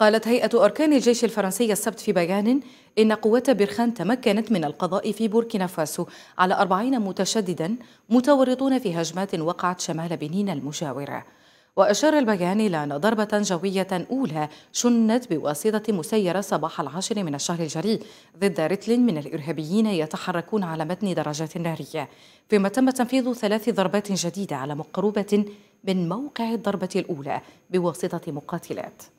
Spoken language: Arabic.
قالت هيئة أركان الجيش الفرنسي السبت في بيان إن قوات برخان تمكنت من القضاء في بوركينا فاسو على أربعين متشددا متورطون في هجمات وقعت شمال بنين المجاورة وأشار البيان إلى أن ضربة جوية أولى شنت بواسطة مسيرة صباح العاشر من الشهر الجاري ضد رتل من الإرهابيين يتحركون على متن درجات نارية فيما تم تنفيذ ثلاث ضربات جديدة على مقربة من موقع الضربة الأولى بواسطة مقاتلات